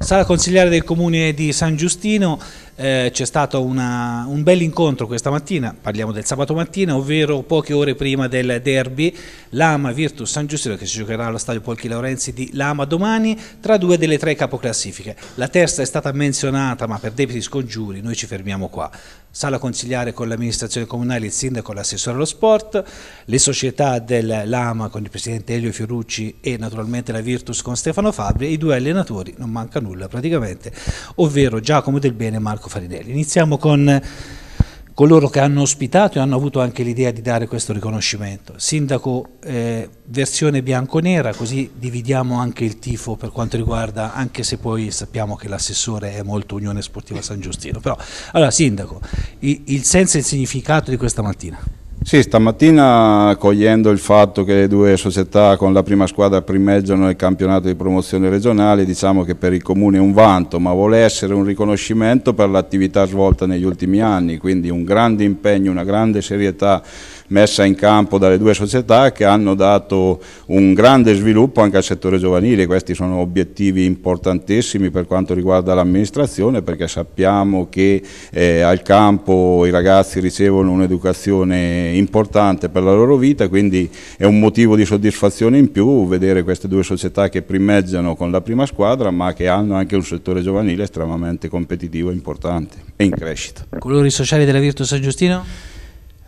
Sala consigliare del comune di San Giustino eh, c'è stato una, un bel incontro questa mattina, parliamo del sabato mattina, ovvero poche ore prima del derby Lama Virtus San Giustino che si giocherà allo stadio Polchi Laurenzi di Lama domani tra due delle tre capoclassifiche. La terza è stata menzionata ma per debiti scongiuri noi ci fermiamo qua. Sala consigliare con l'amministrazione comunale, il sindaco, l'assessore allo sport, le società del Lama con il presidente Elio Fiorucci e naturalmente la Virtus con Stefano Fabri, i due allenatori, non manca nulla praticamente, ovvero Giacomo Del Bene e Marco Marco Faridelli. Iniziamo con eh, coloro che hanno ospitato e hanno avuto anche l'idea di dare questo riconoscimento. Sindaco, eh, versione bianco-nera, così dividiamo anche il tifo per quanto riguarda, anche se poi sappiamo che l'assessore è molto Unione Sportiva San Giustino. Però, allora, Sindaco, il, il senso e il significato di questa mattina. Sì, stamattina cogliendo il fatto che le due società con la prima squadra primeggiano nel campionato di promozione regionale, diciamo che per il Comune è un vanto, ma vuole essere un riconoscimento per l'attività svolta negli ultimi anni, quindi un grande impegno, una grande serietà messa in campo dalle due società che hanno dato un grande sviluppo anche al settore giovanile, questi sono obiettivi importantissimi per quanto riguarda l'amministrazione perché sappiamo che eh, al campo i ragazzi ricevono un'educazione importante per la loro vita, quindi è un motivo di soddisfazione in più vedere queste due società che primeggiano con la prima squadra ma che hanno anche un settore giovanile estremamente competitivo e importante e in crescita. Colori sociali della Virtus San Giustino?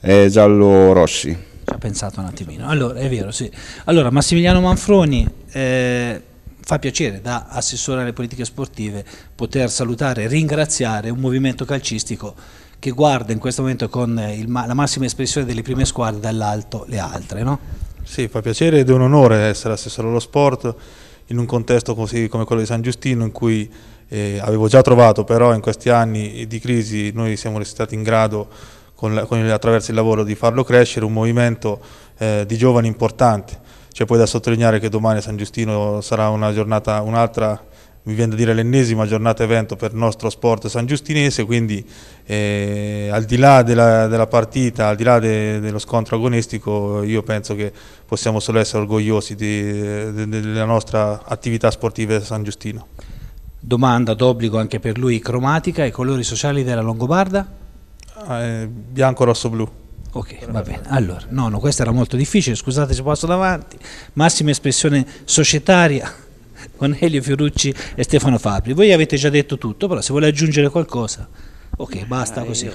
eh, giallo-rossi. Ci ha pensato un attimino. Allora, è vero, sì. Allora, Massimiliano Manfroni, eh, fa piacere da assessore alle politiche sportive poter salutare e ringraziare un movimento calcistico che guarda in questo momento con il, la massima espressione delle prime squadre dall'alto le altre. No? Sì, fa piacere ed è un onore essere assessore allo sport in un contesto così come quello di San Giustino in cui eh, avevo già trovato però in questi anni di crisi noi siamo stati in grado con con attraverso il lavoro di farlo crescere, un movimento eh, di giovani importante. C'è poi da sottolineare che domani San Giustino sarà una giornata, un'altra, mi viene da dire l'ennesima giornata evento per il nostro sport san giustinese, quindi eh, al di là della, della, partita, al di là de, dello scontro agonistico, io penso che possiamo solo essere orgogliosi di, de, de, della nostra attività sportiva San Giustino. Domanda d'obbligo anche per lui, cromatica i colori sociali della Longobarda? Ah, eh, bianco, rosso, blu. Ok, va bene. Allora, no, no, questa era molto difficile, scusate se passo davanti. Massima espressione societaria con Elio Fiorucci e Stefano Fabri. Voi avete già detto tutto, però se vuole aggiungere qualcosa, ok, basta ah, così. Eh,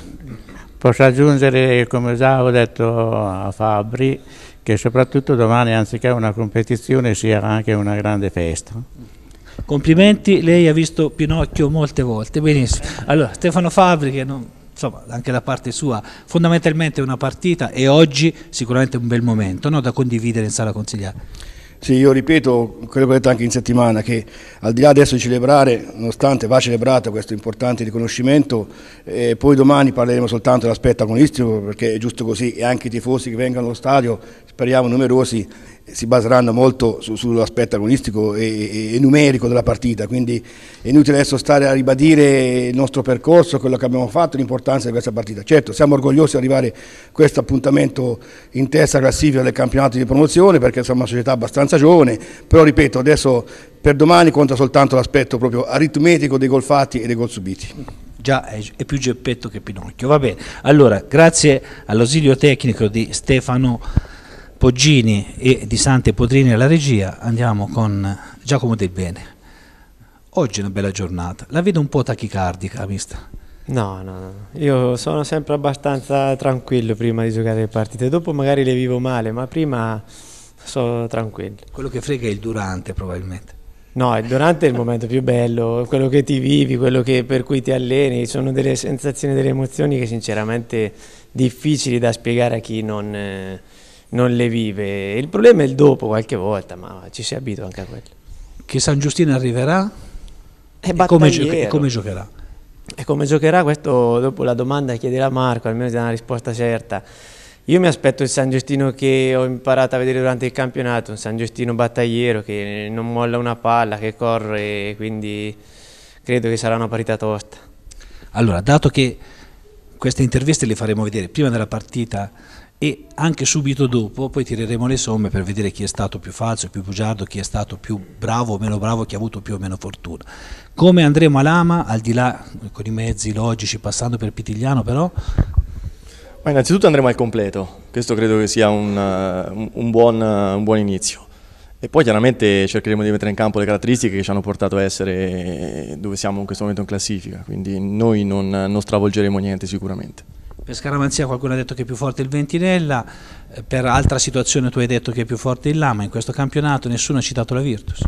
posso aggiungere, come già ho detto a Fabri, che soprattutto domani, anziché una competizione, sia anche una grande festa. Complimenti, lei ha visto Pinocchio molte volte, benissimo. Allora, Stefano Fabri, che non insomma anche da parte sua, fondamentalmente una partita e oggi sicuramente un bel momento no? da condividere in sala consigliare. Sì, io ripeto quello che ho detto anche in settimana, che al di là adesso di celebrare, nonostante va celebrato questo importante riconoscimento, eh, poi domani parleremo soltanto dell'aspetto agonistico, perché è giusto così, e anche i tifosi che vengono allo stadio, speriamo numerosi, si baseranno molto su, sull'aspetto agonistico e, e, numerico della partita, quindi è inutile adesso stare a ribadire il nostro percorso, quello che abbiamo fatto, l'importanza di questa partita. Certo, siamo orgogliosi di arrivare a questo appuntamento in testa classifica del campionato di promozione perché siamo una società abbastanza giovane, però ripeto, adesso per domani conta soltanto l'aspetto proprio aritmetico dei gol fatti e dei gol subiti già è, più Geppetto che Pinocchio. Va bene, allora grazie all'ausilio tecnico di Stefano Poggini e di Sante Potrini alla regia, andiamo con Giacomo Del Bene. Oggi è una bella giornata, la vedo un po' tachicardica, vista. No, no, no, io sono sempre abbastanza tranquillo prima di giocare le partite, dopo magari le vivo male, ma prima sono tranquillo. Quello che frega è il durante probabilmente. No, il durante è il momento più bello, quello che ti vivi, quello che, per cui ti alleni, sono delle sensazioni, delle emozioni che sinceramente difficili da spiegare a chi non... Eh, non le vive. Il problema è il dopo qualche volta, ma ci si abitua anche a quello. Che San Giustino arriverà è e come, e come giocherà. E come giocherà questo dopo la domanda chiederà Marco, almeno si dà una risposta certa. Io mi aspetto il San Giustino che ho imparato a vedere durante il campionato, un San Giustino battagliero che non molla una palla, che corre, quindi credo che sarà una parità tosta. Allora, dato che queste interviste le faremo vedere prima della partita e anche subito dopo poi tireremo le somme per vedere chi è stato più falso, più bugiardo, chi è stato più bravo o meno bravo, chi ha avuto più o meno fortuna. Come andremo a Lama, al di là con i mezzi logici, passando per Pitigliano però? Ma innanzitutto andremo al completo, questo credo che sia un, eh, un, buon, eh, un buon inizio. E poi chiaramente cercheremo di mettere in campo le caratteristiche che ci hanno portato a essere eh, dove siamo in questo momento in classifica, quindi noi non, non stravolgeremo niente sicuramente. Per scaramanzia qualcuno ha detto che è più forte il Ventinella, eh, per altra situazione tu hai detto che è più forte il Lama, in questo campionato nessuno ha citato la Virtus.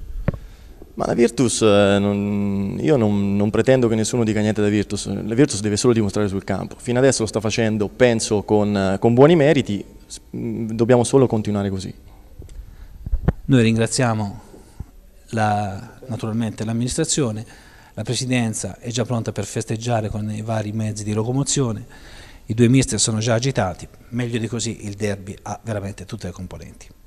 Ma la Virtus, eh, non, io non, non, pretendo che nessuno dica niente da Virtus, la Virtus deve solo dimostrare sul campo. Fino adesso lo sta facendo, penso, con, eh, con buoni meriti, dobbiamo solo continuare così. Noi ringraziamo la, naturalmente l'amministrazione, la Presidenza è già pronta per festeggiare con i vari mezzi di locomozione i due mister sono già agitati, meglio di così il derby ha veramente tutte le componenti.